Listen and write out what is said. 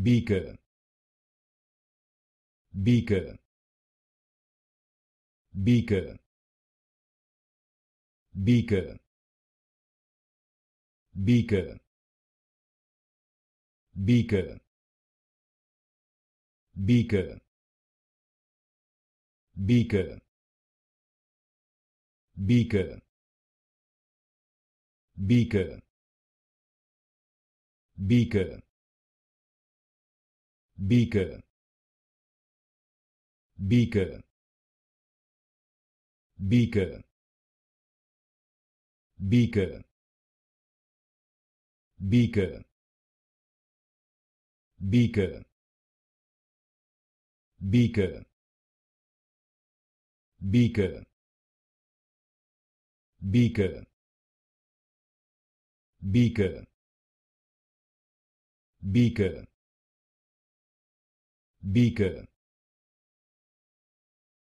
beaker beaker beaker beaker beaker beaker beaker beaker beaker beaker beaker beaker beaker beaker beaker beaker beaker beaker beaker beaker beaker beaker Beaker